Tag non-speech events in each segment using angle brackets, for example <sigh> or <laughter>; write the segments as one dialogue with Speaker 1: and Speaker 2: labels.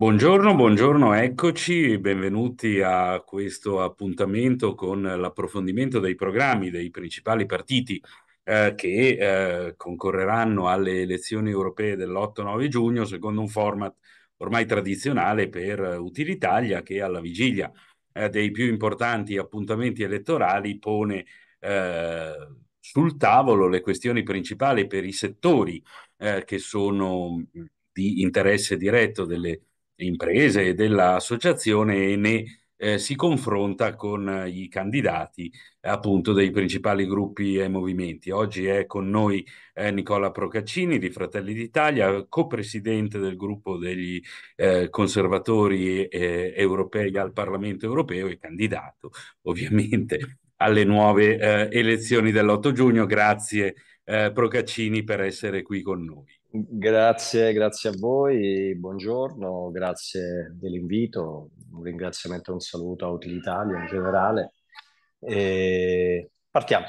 Speaker 1: Buongiorno, buongiorno, eccoci, benvenuti a questo
Speaker 2: appuntamento con l'approfondimento dei programmi dei principali partiti eh, che eh, concorreranno alle elezioni europee dell'8-9 giugno secondo un format ormai tradizionale per Utilitalia che alla vigilia eh, dei più importanti appuntamenti elettorali pone eh, sul tavolo le questioni principali per i settori eh, che sono di interesse diretto delle elezioni imprese, e dell'associazione e ne eh, si confronta con eh, i candidati appunto dei principali gruppi e movimenti. Oggi è con noi eh, Nicola Procaccini di Fratelli d'Italia, co-presidente del gruppo degli eh, conservatori eh, europei al Parlamento europeo e candidato ovviamente alle nuove eh, elezioni dell'8 giugno. Grazie Procaccini per essere qui con noi.
Speaker 1: Grazie, grazie a voi, buongiorno, grazie dell'invito, un ringraziamento e un saluto a Utilitalia in generale. E partiamo.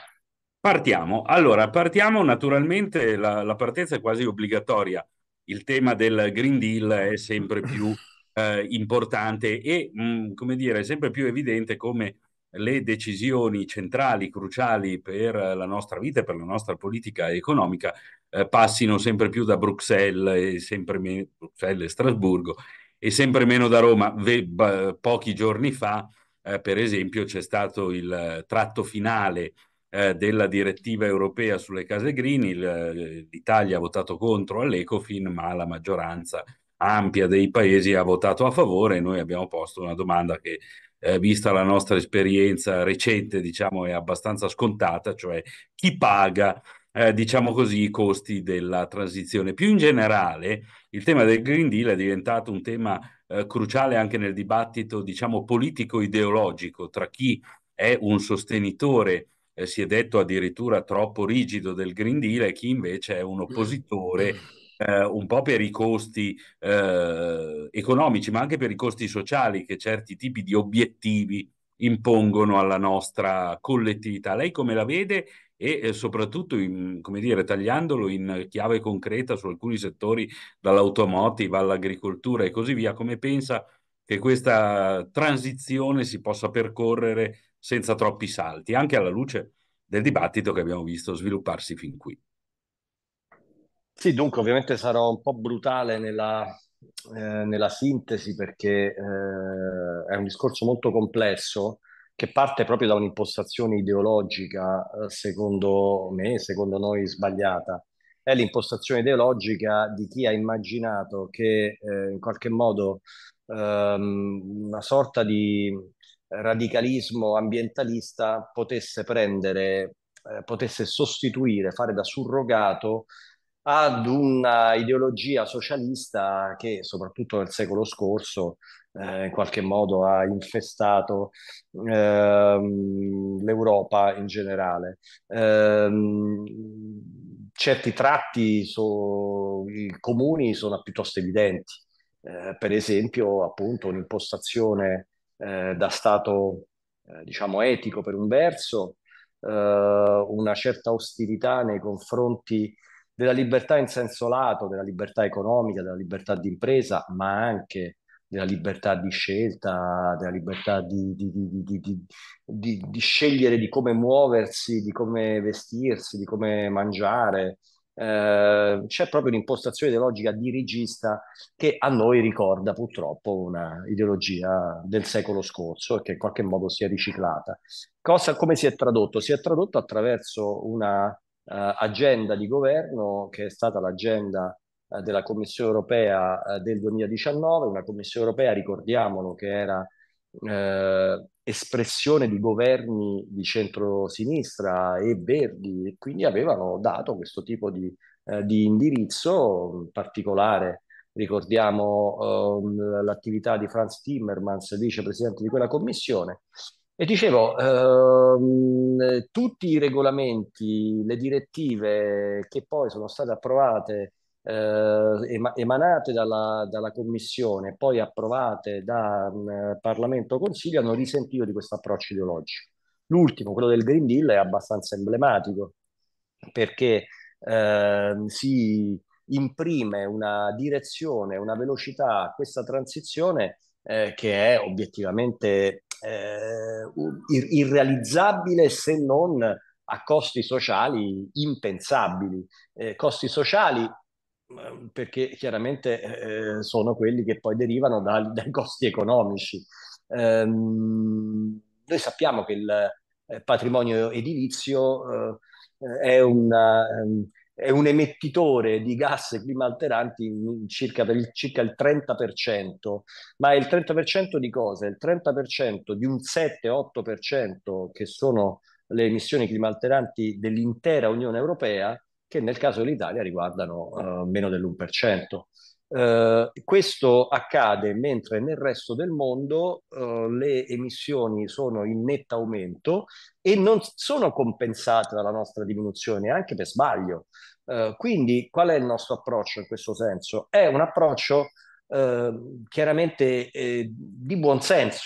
Speaker 1: Partiamo, allora partiamo
Speaker 2: naturalmente, la, la, partenza è quasi obbligatoria, il tema del Green Deal è sempre più <laughs> eh, importante e mh, mm, come dire, è sempre più evidente come le decisioni centrali, cruciali per la nostra vita e per la nostra politica economica eh, passino sempre più da Bruxelles e sempre meno Bruxelles e Strasburgo e sempre meno da Roma. Ve, b- pochi giorni fa, eh, per esempio, c'è stato il eh, tratto finale eh, della direttiva europea sulle case green, il, eh, l'Italia ha votato contro all'Ecofin, ma la maggioranza ampia dei paesi ha votato a favore e noi abbiamo posto una domanda che eh, vista la nostra esperienza recente, diciamo, è abbastanza scontata, cioè chi paga eh, diciamo così, i costi della transizione. Più in generale, il tema del Green Deal è diventato un tema eh, cruciale anche nel dibattito, diciamo, politico-ideologico tra chi è un sostenitore, eh, si è detto addirittura troppo rigido del Green Deal, e chi invece è un mm. oppositore mm. eh, un po' per i costi eh, economici, ma anche per i costi sociali che certi tipi di obiettivi impongono alla nostra collettività. Lei come la vede e soprattutto in, come dire, tagliandolo in chiave concreta su alcuni settori, dall'automotive all'agricoltura e così via, come pensa che questa transizione si possa percorrere senza troppi salti, anche alla luce del dibattito che abbiamo visto svilupparsi fin qui.
Speaker 1: Sì, dunque ovviamente sarò un po' brutale nella, eh, nella sintesi perché eh, è un discorso molto complesso che parte proprio da un'impostazione ideologica, eh, secondo me, secondo noi sbagliata. È l'impostazione ideologica di chi ha immaginato che eh, in qualche modo ehm, una sorta di radicalismo ambientalista potesse prendere, eh, potesse sostituire, fare da surrogato ad una ideologia socialista che soprattutto nel secolo scorso eh, in qualche modo ha infestato eh, l'Europa in generale. Eh, certi tratti so, comuni sono piuttosto evidenti, eh, per esempio appunto un'impostazione eh, da stato eh, diciamo etico per un verso, una certa ostilità nei confronti della libertà in senso lato, della libertà economica, della libertà di impresa, ma anche della libertà di scelta, della libertà di, di, di, di, scegliere di come muoversi, di come vestirsi, di come mangiare. Eh, c'è proprio un'impostazione ideologica dirigista che a noi ricorda purtroppo un'ideologia del secolo scorso e che in qualche modo si è riciclata. Cosa, come si è tradotto? Si è tradotto attraverso una eh, agenda di governo che è stata l'agenda eh, della Commissione europea eh, del 2019, una Commissione europea, ricordiamolo, che era eh, espressione di governi di centrosinistra e verdi, e quindi avevano dato questo tipo di, eh, di indirizzo in particolare. Ricordiamo eh, l'attività di Franz Timmermans, vicepresidente di quella commissione, e dicevo, ehm, tutti i regolamenti, le direttive che poi sono state approvate, eh, emanate dalla, dalla Commissione, poi approvate da um, Parlamento Consiglio, hanno risentito di questo approccio ideologico. L'ultimo, quello del Green Deal, è abbastanza emblematico perché eh, si imprime una direzione, una velocità a questa transizione eh, che è obiettivamente eh, irrealizzabile se non a costi sociali impensabili. Eh, costi sociali mm, perché chiaramente eh, sono quelli che poi derivano da, dai costi economici. Eh, noi sappiamo che il eh, patrimonio edilizio eh, è, una, ehm, è un emettitore di gas climalteranti in circa, per il, circa il 30%, ma è il 30% di cosa? il 30% di un 7-8% che sono le emissioni climalteranti dell'intera Unione Europea, che nel caso dell'Italia riguardano uh, meno dell'1%. Eh, questo accade mentre nel resto del mondo eh, le emissioni sono in netto aumento e non sono compensate dalla nostra diminuzione, anche per sbaglio. Eh, quindi qual è il nostro approccio in questo senso? È un approccio eh, chiaramente eh, di buon senso,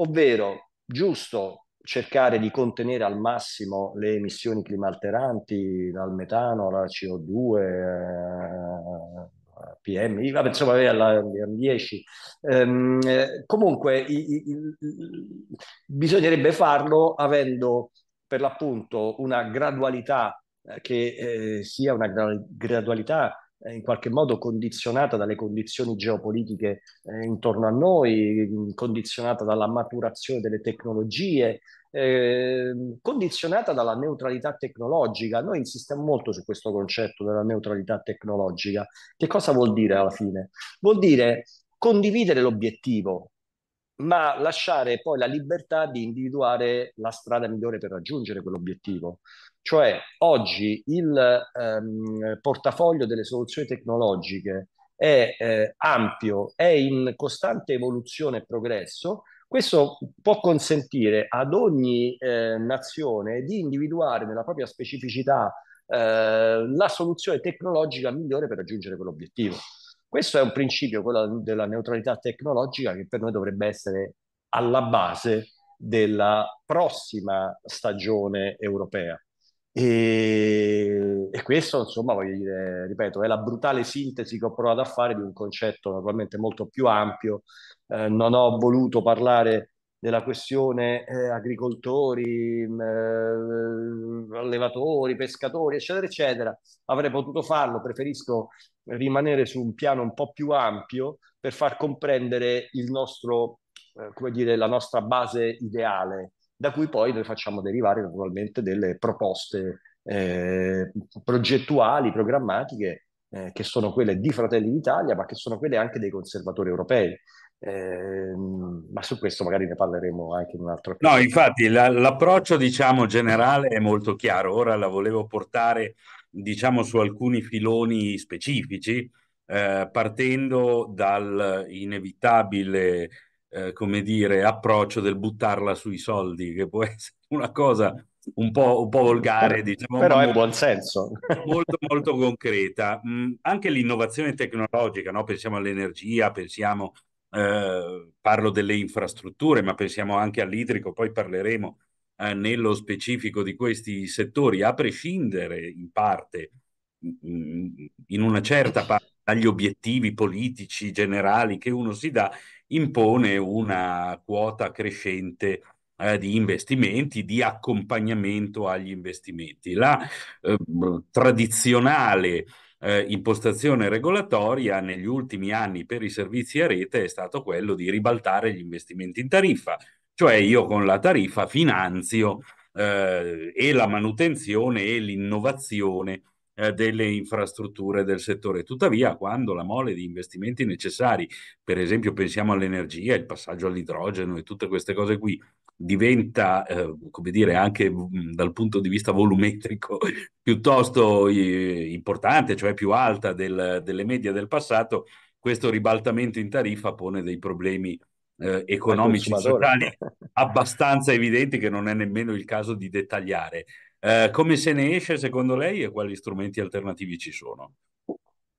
Speaker 1: ovvero giusto cercare di contenere al massimo le emissioni climalteranti dal metano alla CO2 PM, vabbè, insomma aveva la, la 10. Ehm, eh, comunque i, i, i, bisognerebbe farlo avendo per l'appunto una gradualità eh, che eh, sia una gradualità eh, in qualche modo condizionata dalle condizioni geopolitiche eh, intorno a noi, condizionata dalla maturazione delle tecnologie, Ehm, condizionata dalla neutralità tecnologica. Noi insistiamo molto su questo concetto della neutralità tecnologica. Che cosa vuol dire alla fine? Vuol dire condividere l'obiettivo, ma lasciare poi la libertà di individuare la strada migliore per raggiungere quell'obiettivo. Cioè, oggi il ehm, portafoglio delle soluzioni tecnologiche è eh, ampio, è in costante evoluzione e progresso, questo può consentire ad ogni eh, nazione di individuare nella propria specificità eh, la soluzione tecnologica migliore per raggiungere quell'obiettivo. Questo è un principio, quello della neutralità tecnologica, che per noi dovrebbe essere alla base della prossima stagione europea. E, e, questo, insomma, voglio dire, ripeto, è la brutale sintesi che ho provato a fare di un concetto naturalmente molto più ampio. Eh, non ho voluto parlare della questione eh, agricoltori, mm, eh, allevatori, pescatori, eccetera, eccetera. Avrei potuto farlo, preferisco rimanere su un piano un po' più ampio per far comprendere il nostro, eh, come dire, la nostra base ideale da cui poi noi facciamo derivare naturalmente delle proposte eh, progettuali, programmatiche, eh, che sono quelle di Fratelli d'Italia, ma che sono quelle anche dei conservatori europei. Eh, ma su questo magari ne parleremo anche in un altro episodio. No,
Speaker 2: infatti la, l'approccio diciamo generale è molto chiaro. Ora la volevo portare diciamo su alcuni filoni specifici, eh, partendo dall'inevitabile eh, come dire, approccio del buttarla sui soldi, che può <laughs> essere una cosa un po', un po volgare, diciamo. Però è buon senso. <laughs> Molto, molto concreta. Mm, anche l'innovazione tecnologica, no? pensiamo all'energia, pensiamo, eh, parlo delle infrastrutture, ma pensiamo anche all'idrico, poi parleremo eh, nello specifico di questi settori, a prescindere in parte, mm, mm, in una certa parte, dagli obiettivi politici generali che uno si dà, impone una quota crescente eh, di investimenti, di accompagnamento agli investimenti. La eh, tradizionale eh, impostazione regolatoria negli ultimi anni per i servizi a rete è stato quello di ribaltare gli investimenti in tariffa, cioè io con la tariffa finanzio eh, e la manutenzione e l'innovazione eh, delle infrastrutture del settore. Tuttavia, quando la mole di investimenti necessari, per esempio pensiamo all'energia, il passaggio all'idrogeno e tutte queste cose qui, diventa, eh, come dire, anche mh, mm, dal punto di vista volumetrico <laughs> piuttosto eh, importante, cioè più alta del, delle medie del passato, questo ribaltamento in tariffa pone dei problemi eh, economici e sociali <laughs> abbastanza evidenti che non è nemmeno il caso di dettagliare. Eh, come se ne esce secondo lei e quali strumenti alternativi ci sono?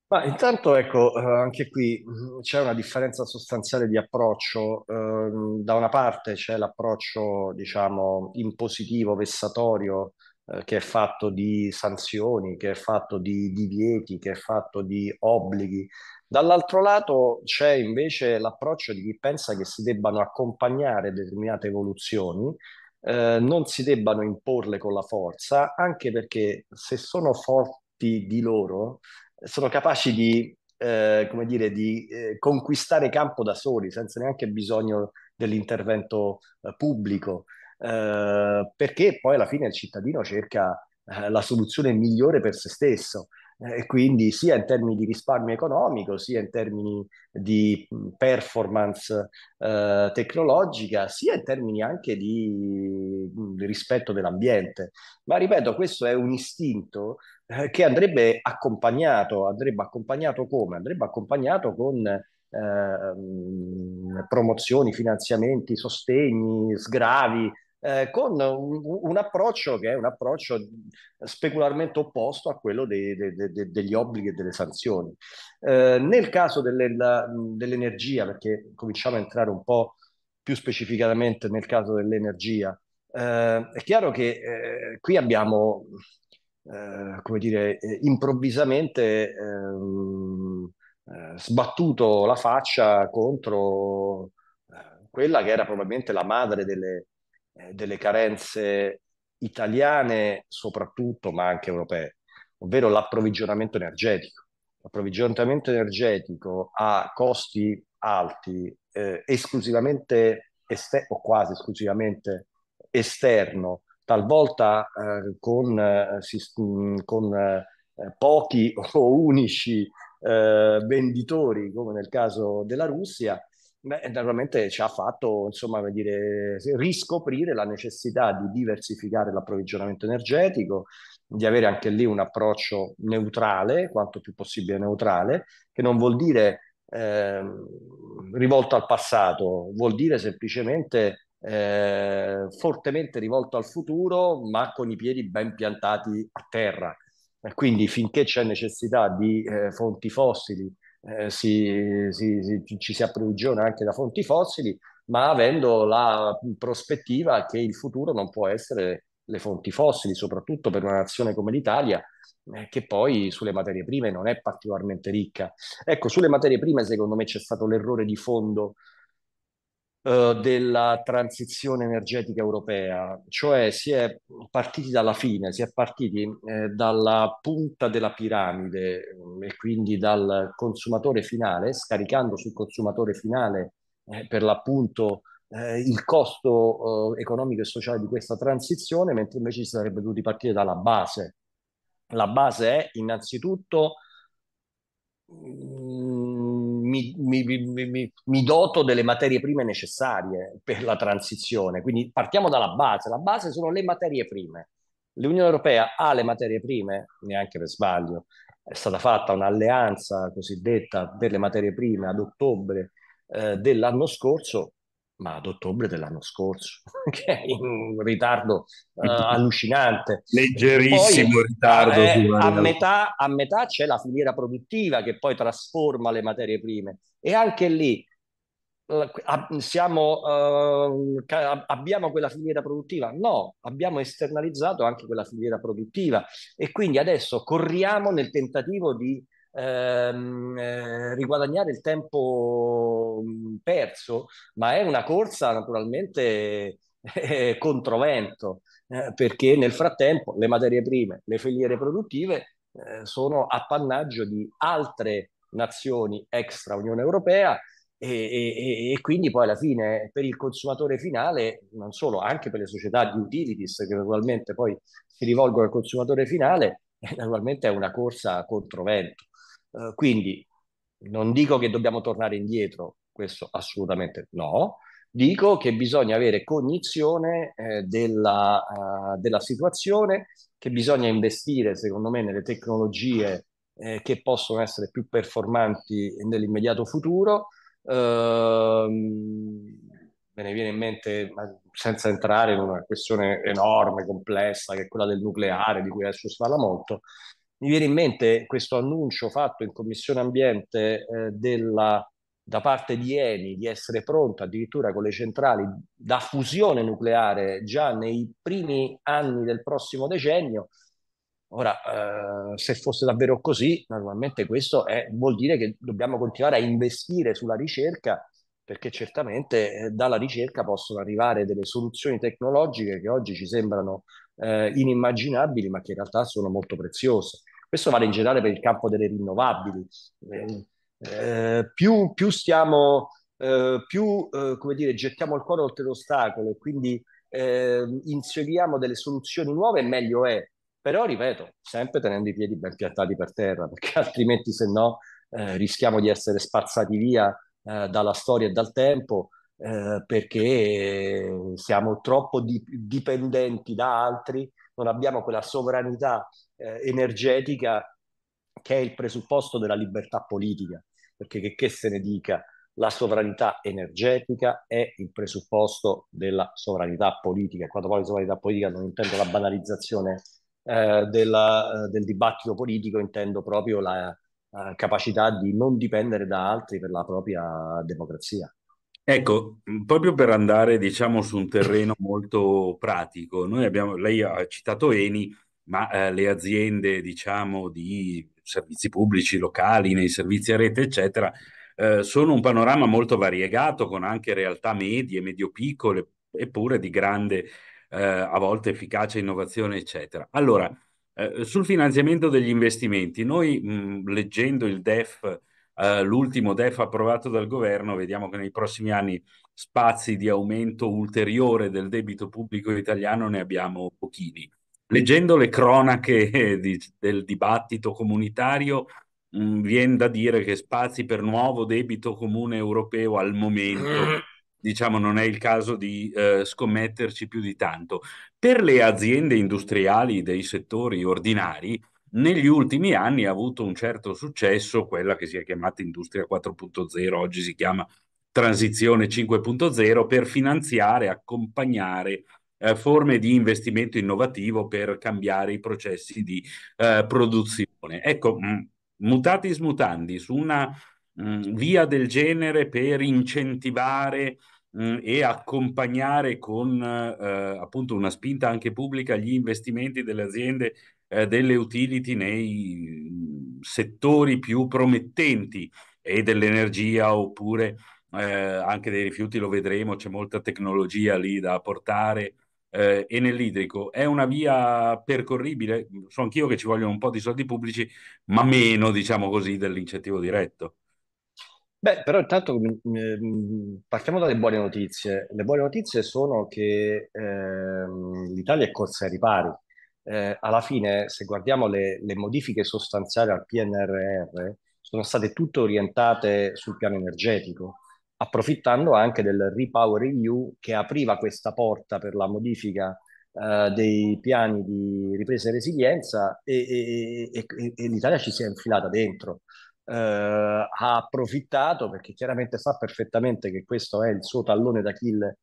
Speaker 1: Ma intanto ecco, eh, anche qui mm, c'è una differenza sostanziale di approccio. Ehm, da una parte c'è l'approccio, diciamo, impositivo, vessatorio, eh, che è fatto di sanzioni, che è fatto di divieti, che è fatto di obblighi. Dall'altro lato c'è invece l'approccio di chi pensa che si debbano accompagnare determinate evoluzioni eh, non si debbano imporle con la forza, anche perché se sono forti di loro, sono capaci di, eh, come dire, di eh, conquistare campo da soli, senza neanche bisogno dell'intervento eh, pubblico, eh, perché poi alla fine il cittadino cerca la soluzione migliore per se stesso. Eh, e quindi sia in termini di risparmio economico, sia in termini di performance eh, tecnologica, sia in termini anche di, di, rispetto dell'ambiente. Ma ripeto, questo è un istinto eh, che andrebbe accompagnato, andrebbe accompagnato come? Andrebbe accompagnato con eh, promozioni, finanziamenti, sostegni, sgravi, eh, con un, un, approccio che è un approccio specularmente opposto a quello dei, dei, dei, degli obblighi e delle sanzioni. Eh, nel caso delle, la, dell'energia, perché cominciamo a entrare un po' più specificatamente nel caso dell'energia, eh, è chiaro che eh, qui abbiamo, eh, come dire, improvvisamente ehm, sbattuto la faccia contro quella che era probabilmente la madre delle, eh, delle carenze italiane soprattutto, ma anche europee, ovvero l'approvvigionamento energetico. L'approvvigionamento energetico ha costi alti, eh, esclusivamente ester- o quasi esclusivamente esterno, talvolta eh, con, eh, si, con eh, pochi o unici eh, venditori, come nel caso della Russia, Beh, naturalmente ci ha fatto insomma, dire, riscoprire la necessità di diversificare l'approvvigionamento energetico, di avere anche lì un approccio neutrale, quanto più possibile neutrale, che non vuol dire eh, rivolto al passato, vuol dire semplicemente eh, fortemente rivolto al futuro, ma con i piedi ben piantati a terra. Quindi finché c'è necessità di eh, fonti fossili, eh, si, si, ci si approvvigiona anche da fonti fossili, ma avendo la prospettiva che il futuro non può essere le fonti fossili, soprattutto per una nazione come l'Italia, eh, che poi sulle materie prime non è particolarmente ricca. Ecco, sulle materie prime secondo me c'è stato l'errore di fondo eh, della transizione energetica europea, cioè si è partiti dalla fine, si è partiti eh, dalla punta della piramide mm, e quindi dal consumatore finale, scaricando sul consumatore finale eh, per l'appunto eh, il costo eh, economico e sociale di questa transizione, mentre invece si sarebbe dovuti partire dalla base. La base è innanzitutto mh, mm, mi, mi, mi, mi, doto delle materie prime necessarie per la transizione. Quindi partiamo dalla base, la base sono le materie prime. L'Unione Europea ha le materie prime, neanche per sbaglio, è stata fatta un'alleanza cosiddetta per le materie prime ad ottobre eh, dell'anno scorso ma ad ottobre dell'anno scorso, <laughs> che è in ritardo uh, allucinante. Leggerissimo poi, ritardo. Eh, a, metà, a, metà, c'è la filiera produttiva che poi trasforma le materie prime e anche lì uh, siamo, uh, abbiamo quella filiera produttiva? No, abbiamo esternalizzato anche quella filiera produttiva e quindi adesso corriamo nel tentativo di ehm, eh, riguadagnare il tempo mm, perso, ma è una corsa naturalmente eh, <laughs> controvento, eh, perché nel frattempo le materie prime, le filiere produttive eh, sono appannaggio di altre nazioni extra Unione Europea e, e, e, quindi poi alla fine eh, per il consumatore finale, non solo, anche per le società di utilities che naturalmente poi si rivolgono al consumatore finale, <laughs> naturalmente è una corsa contro vento. Eh, quindi non dico che dobbiamo tornare indietro, questo assolutamente no, dico che bisogna avere cognizione eh, della, uh, della, situazione, che bisogna investire, secondo me, nelle tecnologie eh, che possono essere più performanti nell'immediato futuro. Ehm, me ne viene in mente, senza entrare in una questione enorme, complessa, che è quella del nucleare, di cui adesso si parla molto, mi viene in mente questo annuncio fatto in Commissione Ambiente eh, della, da parte di Eni di essere pronta addirittura con le centrali da fusione nucleare già nei primi anni del prossimo decennio. Ora, eh, se fosse davvero così, naturalmente questo è, vuol dire che dobbiamo continuare a investire sulla ricerca perché certamente eh, dalla ricerca possono arrivare delle soluzioni tecnologiche che oggi ci sembrano eh, inimmaginabili, ma che in realtà sono molto preziose. Questo vale in generale per il campo delle rinnovabili. Eh, eh più, più, stiamo, eh, più eh, come dire, gettiamo il cuore oltre l'ostacolo e quindi ehm, inseriamo delle soluzioni nuove, meglio è. Però, ripeto, sempre tenendo i piedi ben piattati per terra, perché <laughs> altrimenti se no eh, rischiamo di essere spazzati via dalla storia e dal tempo. Eh, perché siamo troppo di- dipendenti da altri, non abbiamo quella sovranità eh, energetica che è il presupposto della libertà politica, perché che, che se ne dica, la sovranità energetica è il presupposto della sovranità politica. Quando parlo di sovranità politica non intendo la banalizzazione eh, della, eh, del dibattito politico, intendo proprio la eh, capacità di non dipendere da altri per la propria democrazia.
Speaker 2: Ecco, proprio per andare diciamo su un terreno molto pratico, noi abbiamo, lei ha citato Eni, ma eh, le aziende diciamo, di servizi pubblici locali, nei servizi a rete, eccetera, eh, sono un panorama molto variegato con anche realtà medie, medio-piccole, eppure di grande, eh, a volte, efficacia, innovazione, eccetera. Allora, eh, sul finanziamento degli investimenti, noi mh, mm, leggendo il DEF, eh, l'ultimo DEF approvato dal governo, vediamo che nei prossimi anni spazi di aumento ulteriore del debito pubblico italiano ne abbiamo pochini leggendo le cronache eh, di, del dibattito comunitario, mm, viene da dire che spazi per nuovo debito comune europeo al momento, diciamo, non è il caso di eh, scommetterci più di tanto. Per le aziende industriali dei settori ordinari, negli ultimi anni ha avuto un certo successo quella che si è chiamata Industria 4.0, oggi si chiama Transizione 5.0, per finanziare, accompagnare eh, forme di investimento innovativo per cambiare i processi di eh, produzione. Ecco, mm, mutatis mutandis, su una mh, mm, via del genere per incentivare mh, mm, e accompagnare con eh, appunto una spinta anche pubblica gli investimenti delle aziende eh, delle utility nei settori più promettenti e dell'energia oppure eh, anche dei rifiuti lo vedremo, c'è molta tecnologia lì da portare eh, e nell'idrico è una via percorribile? So anch'io che ci vogliono un po' di soldi pubblici, ma meno, diciamo così, dell'incentivo diretto.
Speaker 1: Beh, però intanto eh, partiamo dalle buone notizie. Le buone notizie sono che eh, l'Italia è corsa ai ripari. Eh, alla fine, se guardiamo le, le, modifiche sostanziali al PNRR, sono state tutte orientate sul piano energetico approfittando anche del Repower EU che apriva questa porta per la modifica eh, dei piani di ripresa e resilienza e, e, e, e l'Italia ci si è infilata dentro. Eh, ha approfittato perché chiaramente sa perfettamente che questo è il suo tallone d'Achille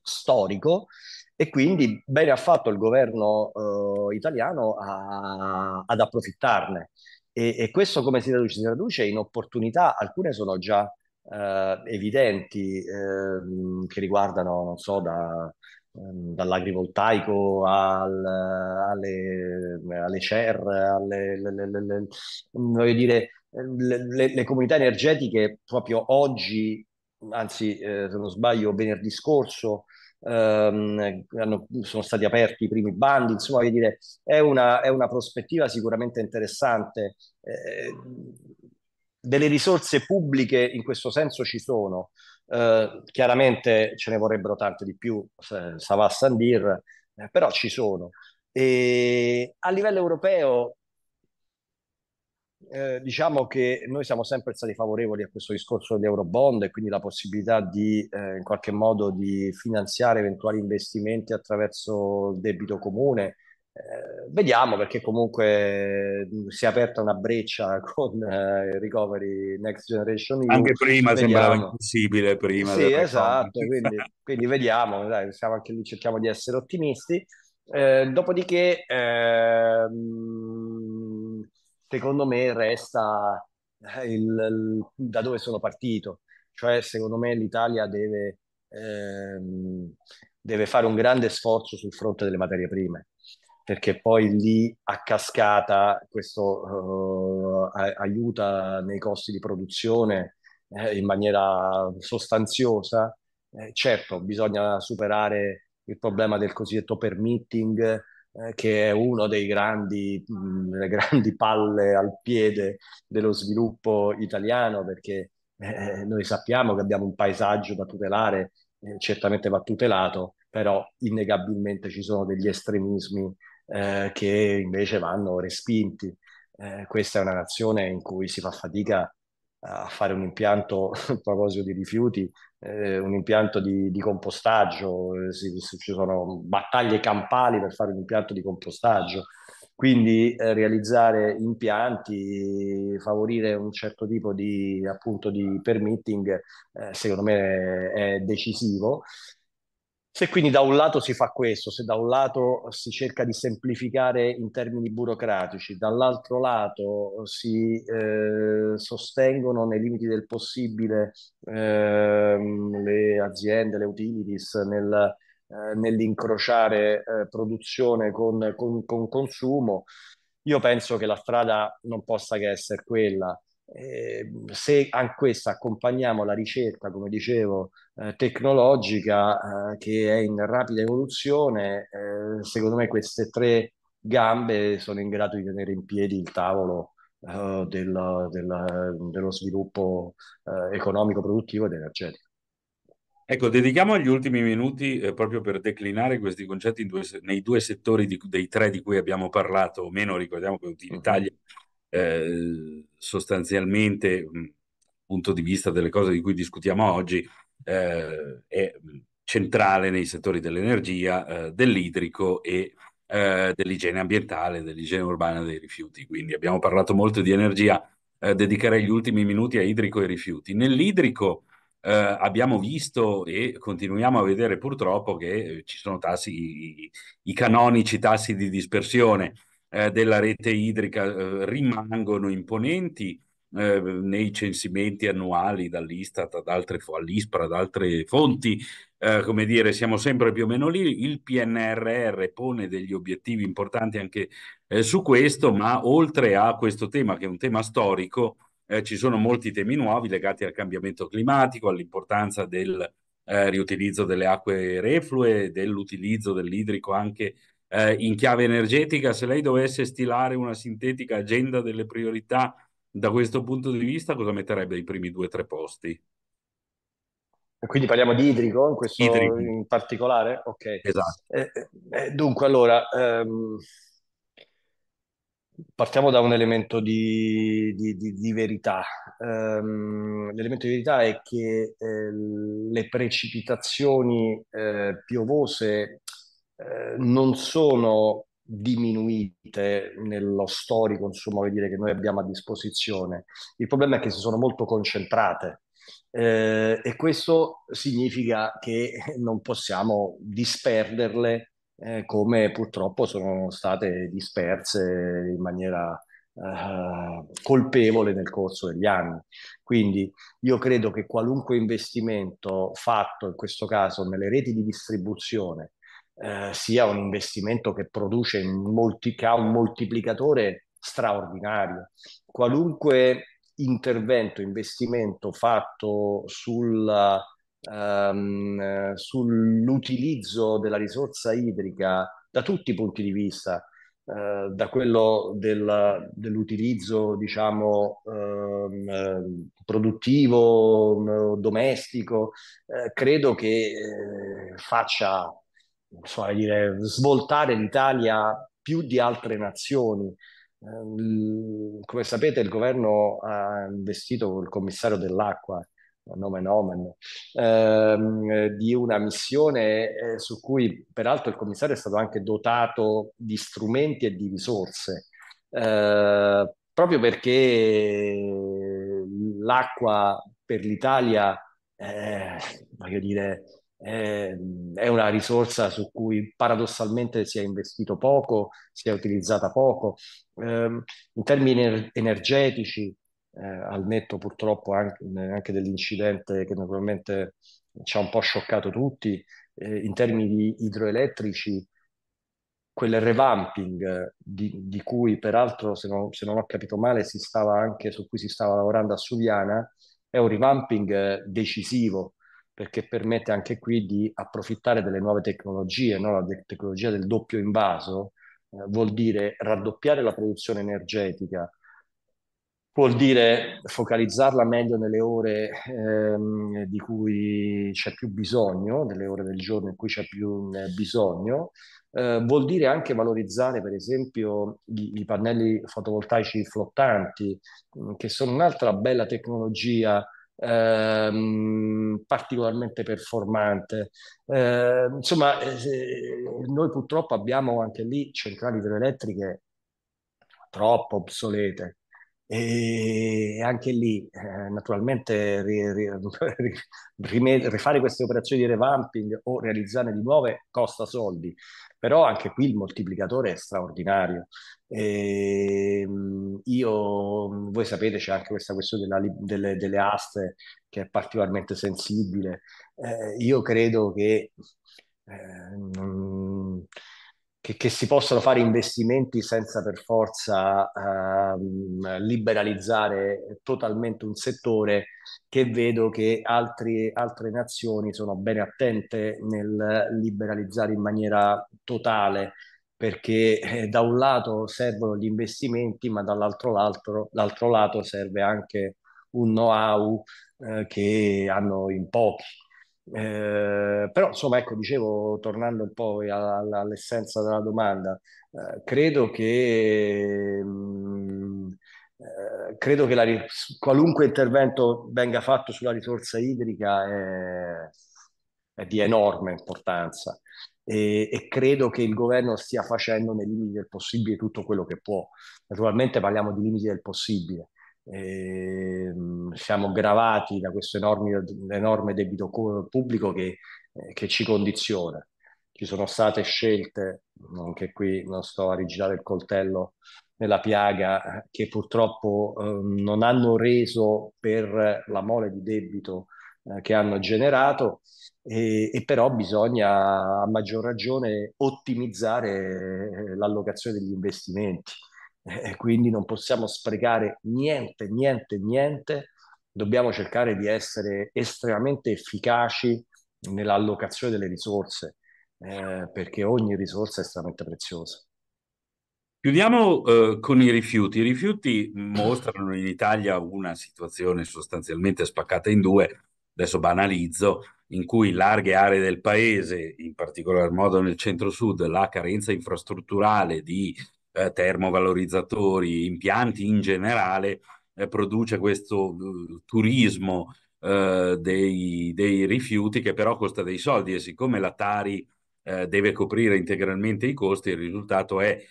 Speaker 1: storico e quindi bene ha fatto il governo eh, italiano a, ad approfittarne. E, e, questo come si traduce? Si traduce in opportunità, alcune sono già eh, evidenti eh, che riguardano, non so, da, ehm, dall'agrivoltaico al, alle, alle CER, alle, le, le, le, voglio dire, le comunità energetiche proprio oggi, anzi eh, se non sbaglio venerdì scorso, ehm, hanno, sono stati aperti i primi bandi, insomma dire, è una, è una prospettiva sicuramente interessante. Eh, delle risorse pubbliche in questo senso ci sono, eh, chiaramente ce ne vorrebbero tante di più, eh, Savas Sandir, eh, però ci sono. E a livello europeo, eh, diciamo che noi siamo sempre stati favorevoli a questo discorso di Eurobond e quindi la possibilità di eh, in qualche modo di finanziare eventuali investimenti attraverso il debito comune eh, vediamo perché comunque mm, si è aperta una breccia <laughs> con eh, il recovery Next Generation EU. Anche prima vediamo. sembrava
Speaker 2: impossibile. Prima sì, esatto,
Speaker 1: quindi, quindi, vediamo, dai, siamo anche lì, cerchiamo di essere ottimisti. Eh, dopodiché, ehm, secondo me, resta eh, il, il, da dove sono partito, cioè secondo me l'Italia deve, ehm, deve fare un grande sforzo sul fronte delle materie prime perché poi lì a cascata questo uh, aiuta nei costi di produzione eh, in maniera sostanziosa. Eh, certo, bisogna superare il problema del cosiddetto permitting, eh, che è uno dei delle grandi palle al piede dello sviluppo italiano, perché eh, noi sappiamo che abbiamo un paesaggio da tutelare, eh, certamente va tutelato, però innegabilmente ci sono degli estremismi eh, che invece vanno respinti. Eh, questa è una nazione in cui si fa fatica a fare un impianto, <laughs> a proposito di rifiuti, eh, un impianto di, di compostaggio, eh, si, si, ci sono battaglie campali per fare un impianto di compostaggio, quindi eh, realizzare impianti, favorire un certo tipo di, appunto, di permitting, eh, secondo me è decisivo se quindi da un lato si fa questo, se da un lato si cerca di semplificare in termini burocratici, dall'altro lato si eh, sostengono nei limiti del possibile eh, le aziende, le utilities nel, eh, nell'incrociare eh, produzione con, con, con consumo, io penso che la strada non possa che essere quella. Eh, se a questa accompagniamo la ricerca, come dicevo, eh, tecnologica eh, che è in rapida evoluzione, eh, secondo me queste tre gambe sono in grado di tenere in piedi il tavolo eh, del, del, dello sviluppo eh, economico, produttivo ed energetico.
Speaker 2: Ecco, dedichiamo gli ultimi minuti eh, proprio per declinare questi concetti due, nei due settori di, dei tre di cui abbiamo parlato, o meno ricordiamo che in mm-hmm. Italia eh, sostanzialmente, dal punto di vista delle cose di cui discutiamo oggi, eh, è centrale nei settori dell'energia, eh, dell'idrico e eh, dell'igiene ambientale, dell'igiene urbana dei rifiuti. Quindi abbiamo parlato molto di energia, eh, dedicherei gli ultimi minuti a idrico e rifiuti. Nell'idrico eh, abbiamo visto e continuiamo a vedere purtroppo che ci sono tassi, i, i canonici tassi di dispersione eh, della rete idrica eh, rimangono imponenti eh, nei censimenti annuali dall'Istat ad altre, all'ISPRA, ad altre fonti, eh, come dire, siamo sempre più o meno lì. Il PNRR pone degli obiettivi importanti anche eh, su questo, ma oltre a questo tema, che è un tema storico, eh, ci sono molti temi nuovi legati al cambiamento climatico, all'importanza del riutilizzo delle acque reflue, dell'utilizzo dell'idrico anche eh, in chiave energetica, se lei dovesse stilare una sintetica agenda delle priorità da questo punto di vista, cosa metterebbe i primi due o tre posti?
Speaker 1: Quindi parliamo di idrico in questo idrico. in particolare? Ok. Esatto. Eh, eh, dunque, allora, ehm, partiamo da un elemento di, di, di, di verità. Um, l'elemento di verità è che eh, le precipitazioni eh, piovose eh, non sono diminuite nello storico insomma, dire, che noi abbiamo a disposizione. Il problema è che si sono molto concentrate eh, e questo significa che <laughs> non possiamo disperderle eh, come purtroppo sono state disperse in maniera eh, colpevole nel corso degli anni. Quindi io credo che qualunque investimento fatto in questo caso nelle reti di distribuzione eh, sia un investimento che produce molti, che ha un moltiplicatore straordinario. Qualunque intervento, investimento fatto sul, ehm, sull'utilizzo della risorsa idrica da tutti i punti di vista, eh, da quello del, dell'utilizzo diciamo ehm, produttivo, domestico, eh, credo che eh, faccia so, dire, svoltare l'Italia più di altre nazioni. Ehm, come sapete, il governo ha investito il commissario dell'acqua, nome nomen, ehm, di una missione eh, su cui peraltro il commissario è stato anche dotato di strumenti e di risorse, eh, proprio perché l'acqua per l'Italia, eh, voglio dire, eh, è una risorsa su cui paradossalmente si è investito poco, si è utilizzata poco. Eh, in termini energetici, eh, al netto purtroppo anche, anche, dell'incidente che naturalmente ci ha un po' scioccato tutti, eh, in termini idroelettrici, quel revamping di, di cui peraltro, se, no, se non, ho capito male, si stava anche, su cui si stava lavorando a Suviana, è un revamping decisivo perché permette anche qui di approfittare delle nuove tecnologie, no? la tecnologia del doppio invaso eh, vuol dire raddoppiare la produzione energetica, vuol dire focalizzarla meglio nelle ore ehm, di cui c'è più bisogno, nelle ore del giorno in cui c'è più eh, bisogno, eh, vuol dire anche valorizzare per esempio i, pannelli fotovoltaici flottanti, mm, che sono un'altra bella tecnologia ehm, particolarmente performante. Ehm, eh, insomma, noi purtroppo abbiamo anche lì centrali idroelettriche troppo obsolete. E anche lì, eh, naturalmente, ri, ri, <laughs> ri, rifare queste operazioni di revamping o realizzarne di nuove costa soldi però anche qui il moltiplicatore è straordinario. E ehm, io, voi sapete, c'è anche questa questione della, delle, delle, aste che è particolarmente sensibile. Eh, io credo che... Eh, che, che, si possano fare investimenti senza per forza ehm, liberalizzare totalmente un settore che vedo che altri, altre nazioni sono bene attente nel liberalizzare in maniera totale perché eh, da un lato servono gli investimenti ma dall'altro l'altro, l'altro lato serve anche un know-how eh, che hanno in pochi. Eh, però insomma, ecco, dicevo, tornando un po' all'essenza della domanda, eh, credo che... Mh, mm, eh, credo che la, qualunque intervento venga fatto sulla risorsa idrica è, è di enorme importanza e, e, credo che il governo stia facendo nei limiti del possibile tutto quello che può. Naturalmente parliamo di limiti del possibile, Ehm, siamo gravati da questo enorme, enorme debito pubblico che, eh, che, ci condiziona. Ci sono state scelte, anche qui non sto a rigirare il coltello nella piaga, che purtroppo eh, non hanno reso per la mole di debito eh, che hanno generato e, e, però bisogna a maggior ragione ottimizzare eh, l'allocazione degli investimenti e quindi non possiamo sprecare niente, niente, niente. Dobbiamo cercare di essere estremamente efficaci nell'allocazione delle risorse, eh, perché ogni risorsa è estremamente preziosa.
Speaker 2: Chiudiamo eh, con i rifiuti. I rifiuti mostrano in Italia una situazione sostanzialmente spaccata in due, adesso banalizzo, in cui larghe aree del paese, in particolar modo nel centro-sud, la carenza infrastrutturale di eh, termovalorizzatori, impianti in generale, eh, produce questo eh, turismo uh, dei, dei, rifiuti che però costa dei soldi e siccome la Tari uh, eh, deve coprire integralmente i costi, il risultato è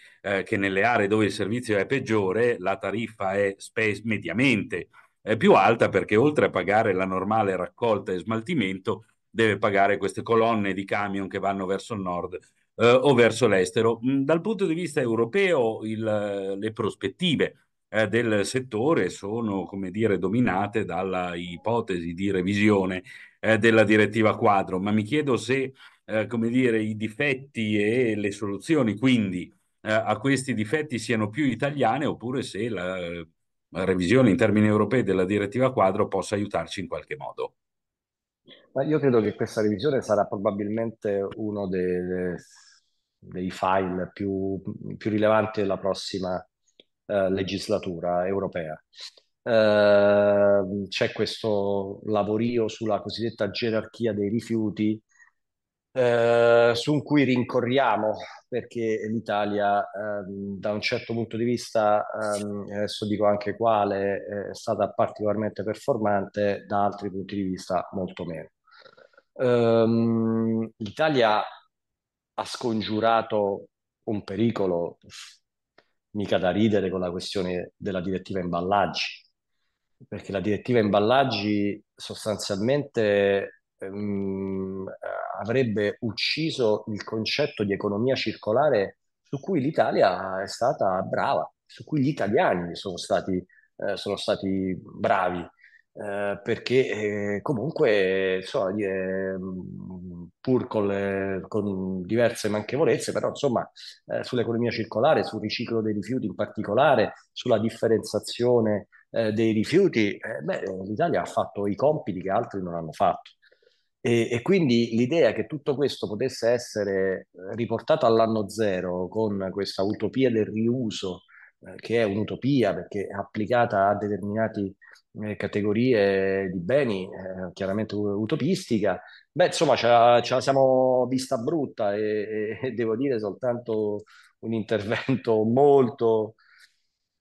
Speaker 2: che nelle aree dove il servizio è peggiore la tariffa è spes- mediamente più alta perché oltre a pagare la normale raccolta e smaltimento deve pagare queste colonne di camion che vanno verso il nord eh, o verso l'estero. Mm, dal punto di vista europeo il, le prospettive eh, del settore sono, come dire, dominate dalla ipotesi di revisione eh, della direttiva quadro, ma mi chiedo se, eh, come dire, i difetti e le soluzioni quindi eh, a questi difetti siano più italiane oppure se la, la revisione in termini europei della direttiva quadro possa aiutarci in qualche modo.
Speaker 1: Ma io credo che questa revisione sarà probabilmente uno dei, dei file più, più rilevanti della prossima eh, legislatura europea. Eh, c'è questo lavorio sulla cosiddetta gerarchia dei rifiuti eh, su cui rincorriamo perché l'Italia ehm, da un certo punto di vista, ehm, adesso dico anche quale, eh, è stata particolarmente performante, da altri punti di vista molto meno. Ehm, L'Italia ha scongiurato un pericolo mica da ridere con la questione della direttiva imballaggi, perché la direttiva imballaggi sostanzialmente ehm, avrebbe ucciso il concetto di economia circolare su cui l'Italia è stata brava, su cui gli italiani sono stati, eh, sono stati bravi. Eh, perché eh, comunque, so, eh, pur con, le, con, diverse manchevolezze, però insomma eh, sull'economia circolare, sul riciclo dei rifiuti in particolare, sulla differenziazione eh, dei rifiuti, beh, l'Italia ha fatto i compiti che altri non hanno fatto. E, e, quindi l'idea che tutto questo potesse essere riportato all'anno zero con questa utopia del riuso, eh, che è un'utopia perché è applicata a determinati eh, categorie di beni, eh, chiaramente utopistica. Beh, insomma, ce la, ce la siamo vista brutta e, e, devo dire soltanto un intervento <laughs> molto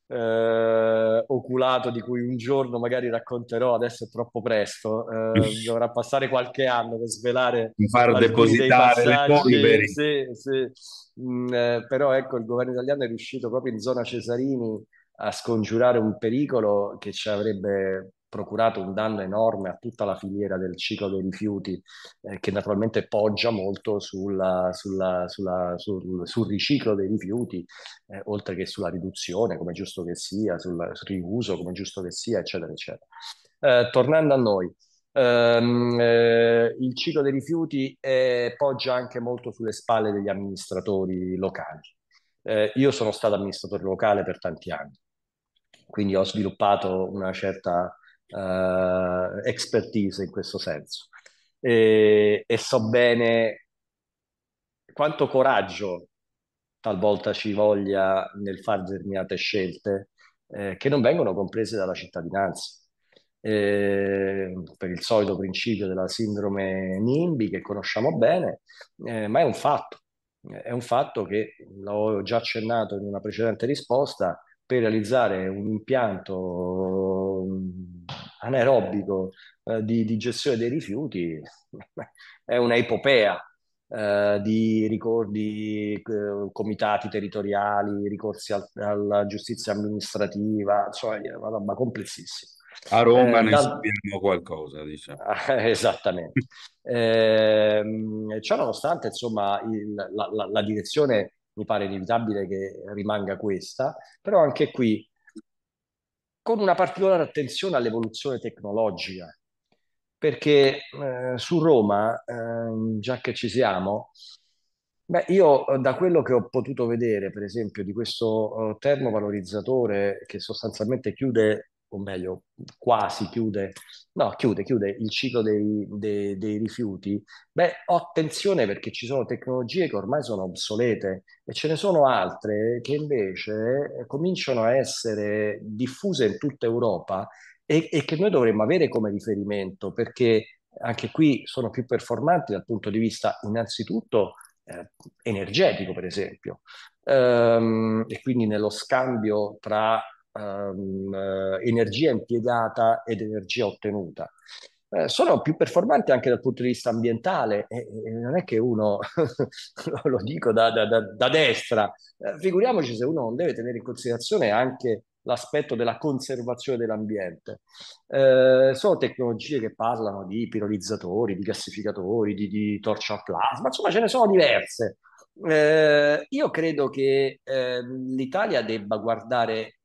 Speaker 1: eh, oculato di cui un giorno magari racconterò, adesso è troppo presto, eh, <laughs> dovrà passare qualche anno per svelare. Mi far depositare le polveri. Sì, sì. Mm, eh, però ecco, il governo italiano è riuscito proprio in zona Cesarini a scongiurare un pericolo che ci avrebbe procurato un danno enorme a tutta la filiera del ciclo dei rifiuti, eh, che naturalmente poggia molto sulla, sulla, sulla, sul, sul, riciclo dei rifiuti, eh, oltre che sulla riduzione, come giusto che sia, sul, sul riuso, come giusto che sia, eccetera, eccetera. Eh, tornando a noi, ehm, eh, il ciclo dei rifiuti eh, poggia anche molto sulle spalle degli amministratori locali. Eh, io sono stato amministratore locale per tanti anni quindi ho sviluppato una certa uh, expertise in questo senso e, e so bene quanto coraggio talvolta ci voglia nel fare determinate scelte eh, che non vengono comprese dalla cittadinanza. Eh, per il solito principio della sindrome NIMBY che conosciamo bene, eh, ma è un fatto, è un fatto che l'ho già accennato in una precedente risposta, per realizzare un impianto mm, anaerobico eh, di, di, gestione dei rifiuti <laughs> è una epopea eh, di ricordi, eh, comitati territoriali, ricorsi al, alla giustizia amministrativa, insomma, è una roba complessissima. A Roma eh, ne da...
Speaker 2: qualcosa, diciamo. <laughs> Eh, esattamente.
Speaker 1: <laughs> eh, ciò nonostante, insomma, il, la, la, la, direzione mi pare inevitabile che rimanga questa, però anche qui con una particolare attenzione all'evoluzione tecnologica, perché eh, su Roma, eh, già che ci siamo, beh, io eh, da quello che ho potuto vedere, per esempio, di questo eh, termovalorizzatore che sostanzialmente chiude o meglio, quasi chiude, no, chiude, chiude il ciclo dei, dei, dei, rifiuti, beh, attenzione perché ci sono tecnologie che ormai sono obsolete e ce ne sono altre che invece eh, cominciano a essere diffuse in tutta Europa e, e che noi dovremmo avere come riferimento perché anche qui sono più performanti dal punto di vista innanzitutto eh, energetico, per esempio, ehm, e quindi nello scambio tra ehm, eh, energia impiegata ed energia ottenuta. Eh, sono più performanti anche dal punto di vista ambientale, e, non è che uno <laughs> lo dico da, da, da, destra, eh, figuriamoci se uno non deve tenere in considerazione anche l'aspetto della conservazione dell'ambiente. Eh, sono tecnologie che parlano di pirolizzatori, di gasificatori, di, di torcia a plasma, insomma ce ne sono diverse. Eh, io credo che eh, l'Italia debba guardare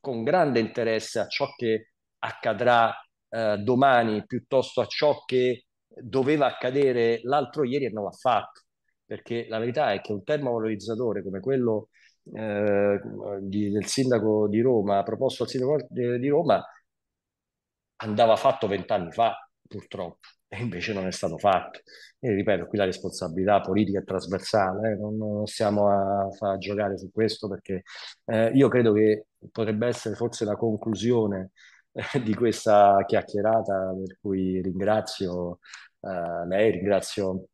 Speaker 1: con grande interesse a ciò che accadrà eh, domani piuttosto a ciò che doveva accadere l'altro ieri e non l'ha fatto, perché la verità è che un termovalorizzatore come quello eh, di, del sindaco di Roma, proposto al sindaco di Roma, andava fatto vent'anni fa, purtroppo, e invece non è stato fatto. E ripeto, qui la responsabilità politica è trasversale, eh? non, non stiamo a, a, giocare su questo perché eh, io credo che potrebbe essere forse la conclusione eh, di questa chiacchierata, per cui ringrazio eh, lei, ringrazio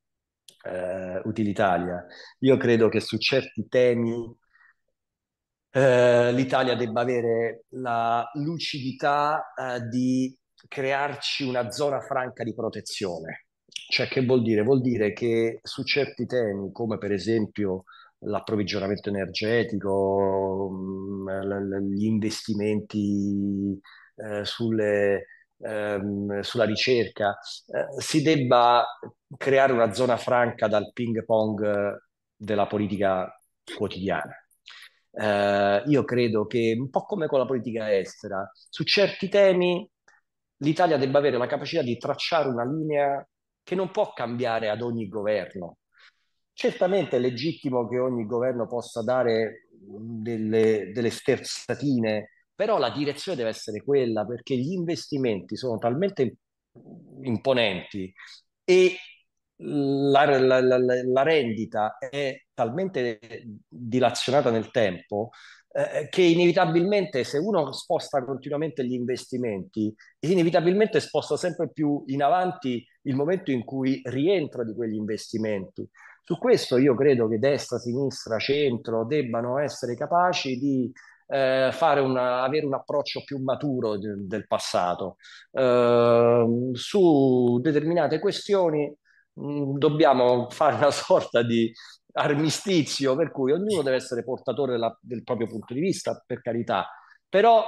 Speaker 1: eh, Utilitalia. Io credo che su certi temi eh, l'Italia debba avere la lucidità eh, di crearci una zona franca di protezione. Cioè che vuol dire? Vuol dire che su certi temi, come per esempio l'approvvigionamento energetico, mm, gli investimenti eh, sulle, ehm, sulla ricerca, eh, si debba creare una zona franca dal ping pong della politica quotidiana. Eh, io credo che un po' come con la politica estera, su certi temi l'Italia debba avere la capacità di tracciare una linea che non può cambiare ad ogni governo, Certamente è legittimo che ogni governo possa dare mm, delle, delle sterzatine, però la direzione deve essere quella perché gli investimenti sono talmente imponenti e la, la, la, la rendita è talmente dilazionata nel tempo eh, che inevitabilmente se uno sposta continuamente gli investimenti, inevitabilmente sposta sempre più in avanti il momento in cui rientra di quegli investimenti. Su questo io credo che destra, sinistra, centro debbano essere capaci di eh, fare una, avere un approccio più maturo de, del passato. Eh, su determinate questioni mh, mm, dobbiamo fare una <laughs> sorta di armistizio per cui ognuno deve essere portatore della, del proprio punto di vista, per carità, però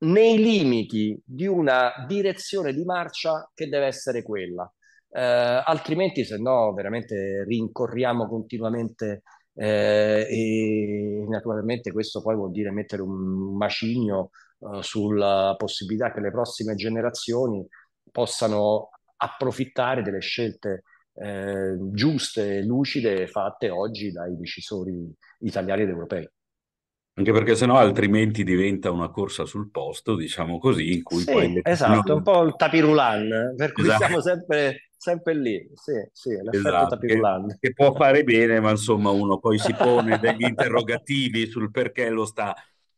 Speaker 1: nei limiti di una direzione di marcia che deve essere quella eh, altrimenti se no veramente rincorriamo continuamente eh, e naturalmente questo poi vuol dire mettere un macigno eh, sulla possibilità che le prossime generazioni possano approfittare delle scelte eh, giuste e lucide fatte oggi dai decisori italiani ed europei.
Speaker 2: Anche perché sennò altrimenti diventa una corsa sul posto, diciamo così, in cui sì, poi... Esatto, non... un
Speaker 1: po' il tapirulan, per cui esatto. siamo sempre sempre lì, sì, sì, l'effetto esatto, tapirulante.
Speaker 2: Che, che può fare bene, ma insomma uno poi si pone degli interrogativi sul perché lo sta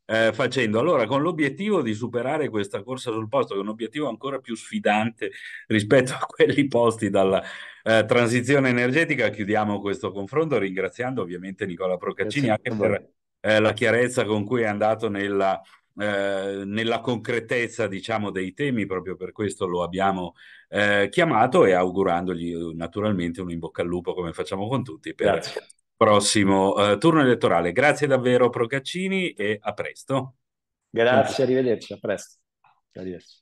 Speaker 2: eh, facendo. Allora, con l'obiettivo di superare questa corsa sul posto, che è un obiettivo ancora più sfidante rispetto a quelli posti dalla eh, transizione energetica, chiudiamo questo confronto ringraziando ovviamente Nicola Procaccini Grazie. anche per eh, la chiarezza con cui è andato nella eh, nella concretezza diciamo, dei temi, proprio per questo lo abbiamo eh, chiamato e augurandogli eh, naturalmente un in bocca al lupo come facciamo con tutti per il prossimo eh, turno elettorale. Grazie davvero Procaccini e a presto.
Speaker 1: Grazie, arrivederci, a presto. Arrivederci.